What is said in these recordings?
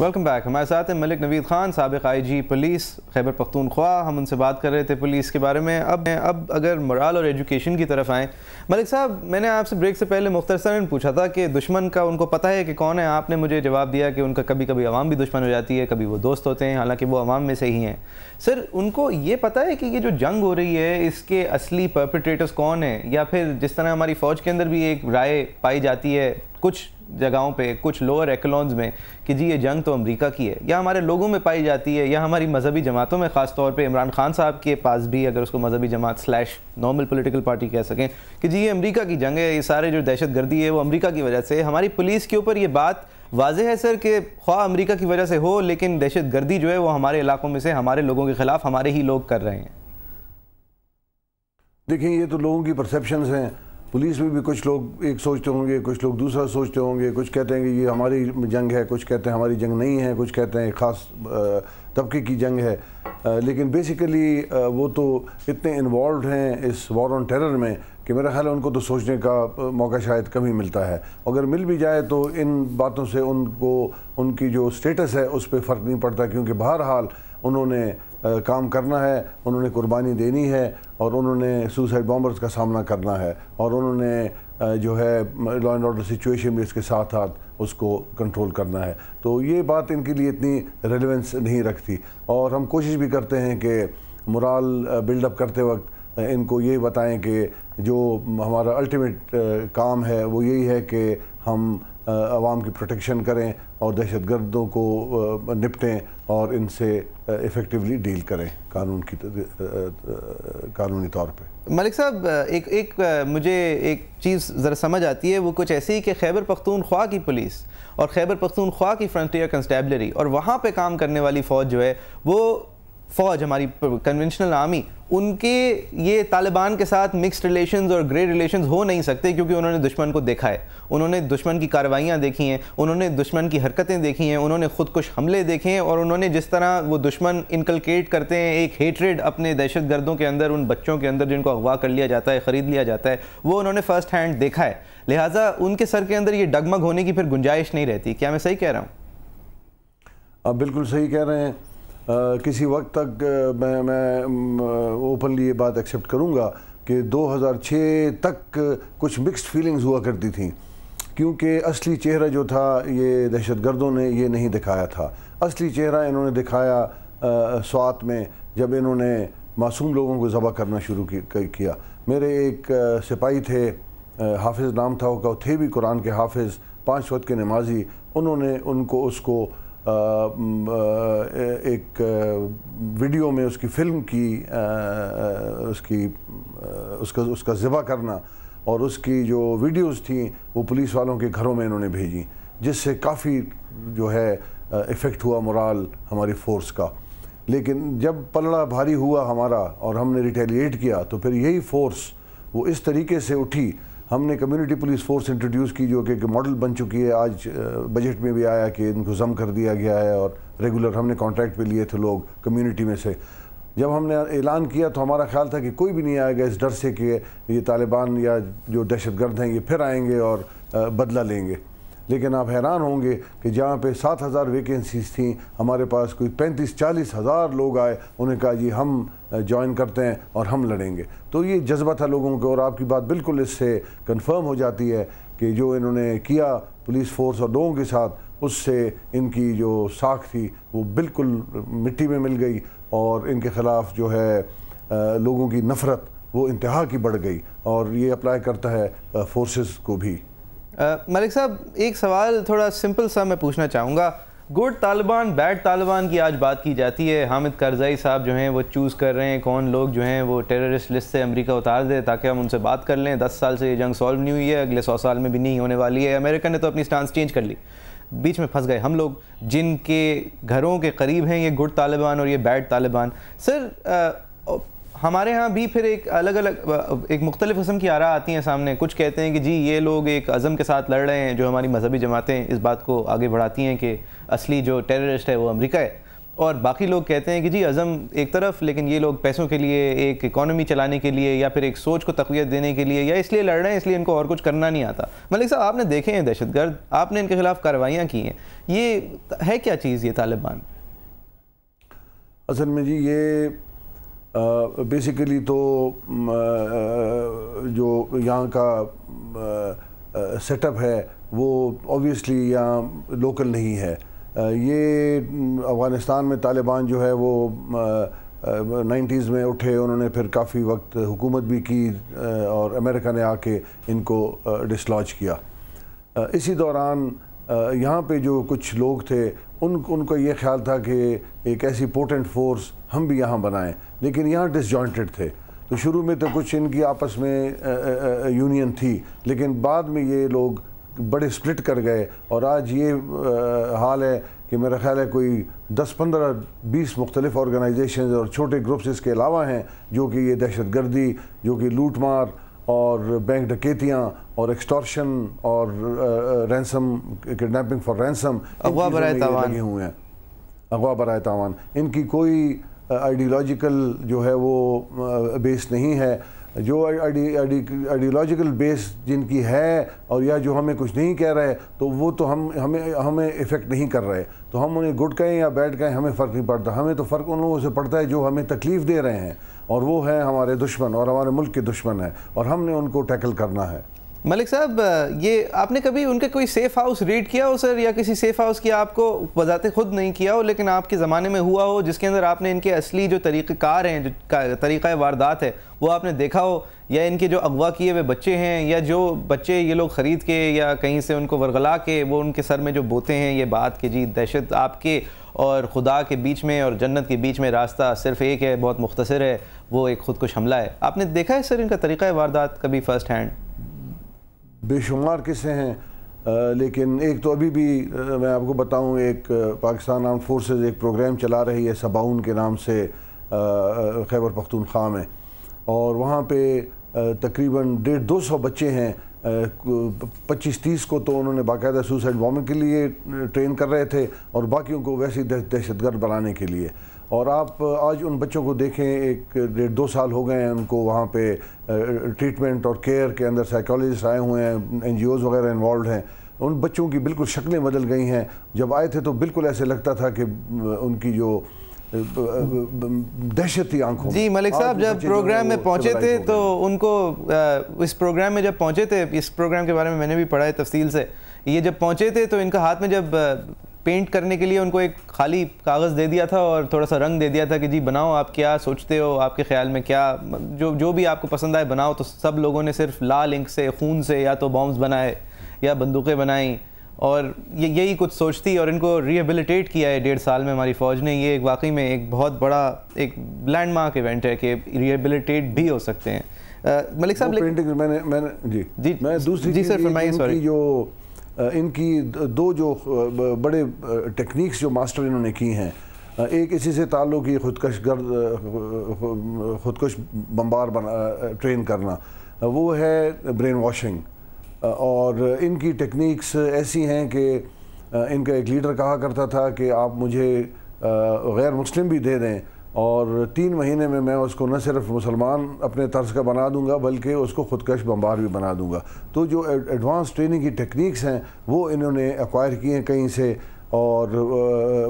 welcome back हमारे साथ हैं मलिक नवीद खान सबक I G police Khyber Pakhtunkhwa हम उनसे बात कर रहे थे पुलिस के बारे में अब अब अगर मराल और एजुकेशन की तरफ आएँ मलिक साहब मैंने आपसे ब्रेक से पहले मुख्तसर पूछा था कि दुश्मन का उनको पता है कि कौन है आपने मुझे जवाब दिया कि उनका कभी कभी आवाम भी दुश्मन हो जाती है कभी वो दोस्त होते हैं हालाँकि वो आवाम में से ही हैं सर उनको ये पता है कि ये जो जंग हो रही है इसके असली पर्पट्रेटर्स कौन है या फिर जिस तरह हमारी फ़ौज के अंदर भी एक राय पाई जाती है कुछ जगहों पे कुछ लोअर एक्लॉन्स में कि जी ये जंग तो अमेरिका की है या हमारे लोगों में पाई जाती है या हमारी मजहबी जमातों में ख़ास तौर पे इमरान खान साहब के पास भी अगर उसको मजहबी जमात स्लैश नॉर्मल पॉलिटिकल पार्टी कह सकें कि जी ये अमेरिका की जंग है ये सारे जो दहशत है वो अमरीका की वजह से हमारी पुलिस के ऊपर ये बात वाजह है सर कि ख्वा अमरीका की वजह से हो लेकिन दहशत गर्दी जो है वो हमारे इलाकों में से हमारे लोगों के ख़िलाफ़ हमारे ही लोग कर रहे हैं देखिए ये तो लोगों की परसेप्शन हैं पुलिस में भी कुछ लोग एक सोचते होंगे कुछ लोग दूसरा सोचते होंगे कुछ कहते हैं कि ये हमारी जंग है कुछ कहते हैं हमारी जंग नहीं है कुछ कहते हैं ख़ास तबके की जंग है लेकिन बेसिकली वो तो इतने इन्वॉल्व हैं इस वॉर ऑन टेरर में कि मेरा ख्याल है उनको तो सोचने का मौका शायद कम ही मिलता है अगर मिल भी जाए तो इन बातों से उनको उनकी जो स्टेटस है उस पर फ़र्क नहीं पड़ता क्योंकि बहरहाल उन्होंने काम करना है उन्होंने कुर्बानी देनी है और उन्होंने सुसाइड बॉम्बर्स का सामना करना है और उन्होंने जो है लॉ एंड ऑर्डर सिचुएशन में इसके साथ साथ उसको कंट्रोल करना है तो ये बात इनके लिए इतनी रेलिवेंस नहीं रखती और हम कोशिश भी करते हैं कि मुराल बिल्डअप करते वक्त इनको ये बताएं कि जो हमारा अल्टीमेट काम है वो यही है कि हम आवाम की प्रोटेक्शन करें और दहशत गर्दों को निपटें और इनसे इफ़ेक्टिवली डील करें कानून की कानूनी तौर पे मलिक साहब एक एक मुझे एक चीज़ ज़रा समझ आती है वो कुछ ऐसी ही कि खैबर पख्तूनख्वा की पुलिस और खैबर पख्तूनख्वा की फ्रंटियर कंस्टेबलरी और वहाँ पे काम करने वाली फ़ौज जो है वो फ़ौज हमारी कन्वेंशनल आर्मी उनके ये तालिबान के साथ मिक्स्ड रिलेशंस और ग्रे रिलेशंस हो नहीं सकते क्योंकि उन्होंने दुश्मन को देखा है उन्होंने दुश्मन की कार्रवाइयाँ देखी हैं उन्होंने दुश्मन की हरकतें देखी हैं उन्होंने खुद कुछ हमले देखे हैं और उन्होंने जिस तरह वो दुश्मन इनकलकेट करते हैं एक हेटरेड अपने दहशत गर्दों के अंदर उन बच्चों के अंदर जिनको अगवा कर लिया जाता है ख़रीद लिया जाता है वो उन्होंने फ़र्स्ट हैंड देखा है लिहाजा उनके सर के अंदर ये डगमग होने की फिर गुंजाइश नहीं रहती क्या मैं सही कह रहा हूँ आप बिल्कुल सही कह रहे हैं किसी वक्त तक मैं मैं ओपनली ये बात एक्सेप्ट करूँगा कि 2006 तक कुछ मिक्स्ड फीलिंग्स हुआ करती थी क्योंकि असली चेहरा जो था ये दहशत गर्दों ने ये नहीं दिखाया था असली चेहरा इन्होंने दिखाया स्वात में जब इन्होंने मासूम लोगों को ज़बह करना शुरू किया मेरे एक सिपाही थे हाफिज़ नाम था वो थे भी कुरान के हाफिज़ पाँच वक्त के नमाजी उन्होंने उनको उसको एक वीडियो में उसकी फिल्म की उसकी उसका उसका ज़िबा करना और उसकी जो वीडियोस थी वो पुलिस वालों के घरों में इन्होंने भेजी जिससे काफ़ी जो है इफ़ेक्ट हुआ मुराल हमारी फ़ोर्स का लेकिन जब पलड़ा भारी हुआ हमारा और हमने रिटेलिएट किया तो फिर यही फ़ोर्स वो इस तरीके से उठी हमने कम्युनिटी पुलिस फोर्स इंट्रोड्यूस की जो कि एक मॉडल बन चुकी है आज बजट में भी आया कि इनको जम कर दिया गया है और रेगुलर हमने कॉन्ट्रैक्ट पे लिए थे लोग कम्युनिटी में से जब हमने ऐलान किया तो हमारा ख्याल था कि कोई भी नहीं आएगा इस डर से कि ये तालिबान या जो दहशत गर्द हैं ये फिर आएंगे और बदला लेंगे लेकिन आप हैरान होंगे कि जहाँ पे सात हज़ार वेकेंसीज थी हमारे पास कोई पैंतीस चालीस हज़ार लोग आए उन्हें कहा जी हम ज्वाइन करते हैं और हम लड़ेंगे तो ये जज्बा था लोगों को और आपकी बात बिल्कुल इससे कन्फर्म हो जाती है कि जो इन्होंने किया पुलिस फोर्स और लोगों के साथ उससे इनकी जो साख थी वो बिल्कुल मिट्टी में मिल गई और इनके ख़िलाफ़ जो है लोगों की नफ़रत वो इंतहा की बढ़ गई और ये अप्लाई करता है फोर्सेस को भी मलिक साहब एक सवाल थोड़ा सिंपल सा मैं पूछना चाहूँगा गुड तालिबान बैड तालिबान की आज बात की जाती है हामिद करजाई साहब जो हैं वो चूज़ कर रहे हैं कौन लोग जो हैं वो टेररिस्ट लिस्ट से अमेरिका उतार दे ताकि हम उनसे बात कर लें दस साल से ये जंग सॉल्व नहीं हुई है अगले सौ साल में भी नहीं होने वाली है अमेरिका ने तो अपनी स्टांस चेंज कर ली बीच में फंस गए हम लोग जिनके घरों के करीब हैं ये गुड तालिबान और ये बैड तालिबान सर हमारे यहाँ भी फिर एक अलग अलग एक मुख्तलिफ़ कस्म की आरा आती हैं सामने कुछ कहते हैं कि जी ये लोग एक अज़म के साथ लड़ रहे हैं जो हमारी मजहबी जमातें इस बात को आगे बढ़ाती हैं कि असली जो टेररिस्ट है वो अमरीका है और बाकी लोग कहते हैं कि जी अज़म एक तरफ लेकिन ये लोग पैसों के लिए एक इकानमी चलाने के लिए या फिर एक सोच को तकवीत देने के लिए या इसलिए लड़ रहे हैं इसलिए इनको और कुछ करना नहीं आता मलिक साहब आपने देखे हैं दहशत गर्द आपने इनके खिलाफ कार्रवाइयाँ की हैं ये है क्या चीज़ ये तालिबान असल में जी ये बेसिकली तो जो यहाँ का सेटअप है वो ऑब्वियसली यहाँ लोकल नहीं है ये अफ़गानिस्तान में तालिबान जो है वो नाइन्टीज़ में उठे उन्होंने फिर काफ़ी वक्त हुकूमत भी की और अमेरिका ने आके इनको डिसलॉज किया इसी दौरान यहाँ पे जो कुछ लोग थे उन उनका ये ख्याल था कि एक ऐसी पोटेंट फोर्स हम भी यहाँ बनाएं लेकिन यहाँ डिसजॉइंटेड थे तो शुरू में तो कुछ इनकी आपस में यूनियन थी लेकिन बाद में ये लोग बड़े स्प्लिट कर गए और आज ये हाल है कि मेरा ख्याल है कोई 10 15 20 मुख्तलिफ ऑर्गेनाइजेशन और छोटे ग्रुप्स इसके अलावा हैं जो कि ये दहशत गर्दी जो कि लूट मार और बैंक डकैतियाँ और एक्सटॉर्शन और रैंसम किडनैपिंग फॉर रैंसम अगवा बरए तावान हुए हैं अगवा बरए तावान इनकी कोई आइडियोलॉजिकल uh, जो है वो बेस uh, नहीं है जो आइडियोलॉजिकल बेस जिनकी है और या जो हमें कुछ नहीं कह रहे तो वो तो हम हमें हमें इफ़ेक्ट नहीं कर रहे तो हम उन्हें गुड कहें या बैड कहें हमें फ़र्क नहीं पड़ता हमें तो फ़र्क उन लोगों से पड़ता है जो हमें तकलीफ़ दे रहे हैं और वो है हमारे दुश्मन और हमारे मुल्क के दुश्मन है और हमने उनको टैकल करना है मलिक साहब ये आपने कभी उनके कोई सेफ हाउस रीड किया हो सर या किसी सेफ हाउस की आपको बजाते खुद नहीं किया हो लेकिन आपके ज़माने में हुआ हो जिसके अंदर आपने इनके असली जो तरीक़ार हैं जो तरीक़ा वारदात है वो आपने देखा हो या इनके जो अगवा किए हुए बच्चे हैं या जो बच्चे ये लोग ख़रीद के या कहीं से उनको वर्गला के वो उनके सर में जो बोते हैं ये बात के जी दहशत आपके और खुदा के बीच में और जन्नत के बीच में रास्ता सिर्फ एक है बहुत मुख्तर है वो एक खुदकुश हमला है आपने देखा है सर इनका तरीक़ा वारदात कभी फ़र्स्ट हैंड बेशुमार किस्से हैं आ, लेकिन एक तो अभी भी आ, मैं आपको बताऊं एक पाकिस्तान आर्म फोर्स एक प्रोग्राम चला रही है सबाउन के नाम से खैबर पख्तूनख्वा में और वहाँ पे तकरीबन डेढ़ दो सौ बच्चे हैं पच्चीस तीस को तो उन्होंने बाकायदा सुसाइड बॉम्बिंग के लिए ट्रेन कर रहे थे और बाकियों को वैसे दहशतगर्द बनाने के लिए और आप आज उन बच्चों को देखें एक डेढ़ दो साल हो गए हैं उनको वहाँ पे ट्रीटमेंट और केयर के अंदर साइकोलॉजिस्ट आए हुए हैं एन वगैरह इन्वॉल्व हैं उन बच्चों की बिल्कुल शक्लें बदल गई हैं जब आए थे तो बिल्कुल ऐसे लगता था कि उनकी जो दहशत आंखों जी मलिक साहब जब प्रोग्राम में पहुंचे थे तो उनको इस प्रोग्राम में जब पहुंचे थे इस प्रोग्राम के बारे में मैंने भी पढ़ा है तफसील से ये जब पहुंचे थे तो इनका हाथ में जब पेंट करने के लिए उनको एक खाली कागज़ दे दिया था और थोड़ा सा रंग दे दिया था कि जी बनाओ आप क्या सोचते हो आपके ख्याल में क्या जो जो भी आपको पसंद आए बनाओ तो सब लोगों ने सिर्फ लाल इंक से खून से या तो बॉम्ब्स बनाए या बंदूकें बनाई और ये यही कुछ सोचती और इनको रिहेबिलिटेट किया है डेढ़ साल में हमारी फ़ौज ने ये एक वाकई में एक बहुत बड़ा एक लैंडमार्क इवेंट है कि रिहेबिलिटेट भी हो सकते हैं मलिक साहब पेंटिंग मैंने मैंने जी जी मैं दूसरी जी सर फरमाइए सॉरी जो इनकी दो जो बड़े टेक्निक्स जो मास्टर इन्होंने की हैं एक इसी से ताल्लुक ही खुदकश गर्द खुदकश बम्बार बना ट्रेन करना वो है ब्रेन वॉशिंग और इनकी टेक्निक्स ऐसी हैं कि इनका एक लीडर कहा करता था कि आप मुझे गैर मुस्लिम भी दे दें और तीन महीने में मैं उसको न सिर्फ मुसलमान अपने तर्ज का बना दूंगा बल्कि उसको ख़ुदकश बम्बार भी बना दूंगा तो जो एडवांस ट्रेनिंग की टेक्निक्स हैं वो इन्होंने एक्वायर किए हैं कहीं से और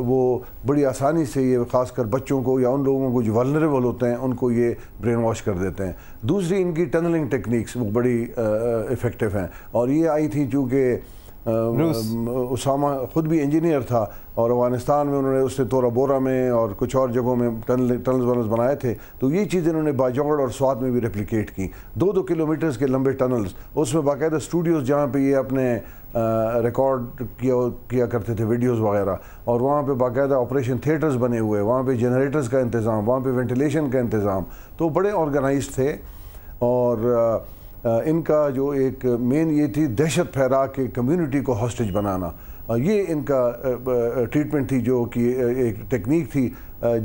वो बड़ी आसानी से ये ख़ासकर बच्चों को या उन लोगों को जो वलनरेबल होते हैं उनको ये ब्रेन वॉश कर देते हैं दूसरी इनकी टनलिंग टेक्निक्स वो बड़ी इफ़ेक्टिव हैं और ये आई थी चूँकि उसामा ख़ुद भी इंजीनियर था और अफगानिस्तान में उन्होंने उसने तोरा बोरा में और कुछ और जगहों में टनल टनल्स वनल्स बनाए थे तो ये चीज़ें उन्होंने बाजौड़ और स्वाद में भी रेप्लिकेट की दो दो किलोमीटर्स के लंबे टनल्स उसमें बाकायदा स्टूडियोज़ जहाँ पे ये अपने रिकॉर्ड किया किया करते थे वीडियोस वगैरह और वहाँ पे बाकायदा ऑपरेशन थिएटर्स बने हुए वहाँ पे जनरेटर्स का इंतज़ाम वहाँ पे वेंटिलेशन का इंतज़ाम तो बड़े ऑर्गेनाइज थे और इनका जो एक मेन ये थी दहशत फहरा के कम्युनिटी को हॉस्टेज बनाना ये इनका ट्रीटमेंट थी जो कि एक टेक्निक थी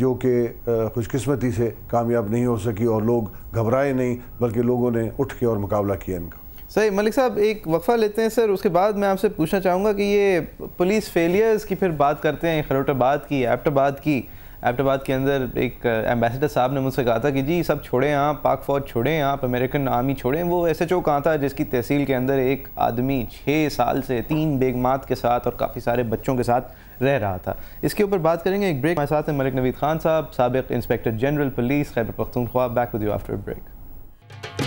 जो कि खुशकस्मती से कामयाब नहीं हो सकी और लोग घबराए नहीं बल्कि लोगों ने उठ के और मुकाबला किया इनका सही मलिक साहब एक वक्फ़ा लेते हैं सर उसके बाद मैं आपसे पूछना चाहूँगा कि ये पुलिस फेलियर्स की फिर बात करते हैं खरोटाबाद की एप्टाबाद की एबटाबाद के अंदर एक एम्बेसडर साहब ने मुझसे कहा था कि जी सब छोड़ें आप पाक फ़ौज छोड़ें आप अमेरिकन आर्मी छोड़ें वो एस एच ओ कहाँ था जिसकी तहसील के अंदर एक आदमी छः साल से तीन बेगमात के साथ और काफ़ी सारे बच्चों के साथ रह रहा था इसके ऊपर बात करेंगे एक ब्रेक हमारे साथ हैं मलिक नवीद खान साहब सबक inspector general police Khyber Pakhtunkhwa back with you after break